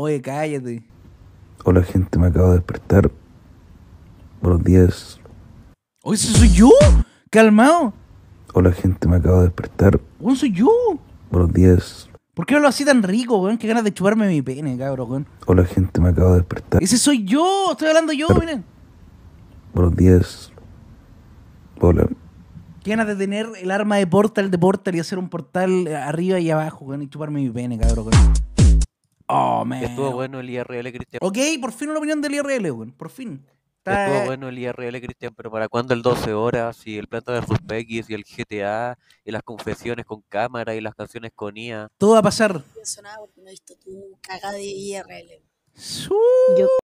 Oye, cállate. Hola gente, me acabo de despertar. Buenos días. Oye, ese soy yo. Calmado. Hola gente, me acabo de despertar. ¿Un soy yo. Buenos días. ¿Por qué hablo así tan rico, weón? Qué ganas de chuparme mi pene, cabrón, Hola gente, me acabo de despertar. Ese soy yo. Estoy hablando yo, miren. miren. Buenos días. Hola. Qué ganas de tener el arma de portal de portal y hacer un portal arriba y abajo, weón, y chuparme mi pene, cabrón, Oh, Estuvo bueno el IRL, Cristian. Ok, por fin una opinión del IRL, weón. Por fin. Estuvo bueno el IRL, Cristian, pero ¿para cuándo el 12 horas? Y el plato de Ruspekis y el GTA y las confesiones con cámara y las canciones con IA. Todo va a pasar. no he visto tu de IRL. Su...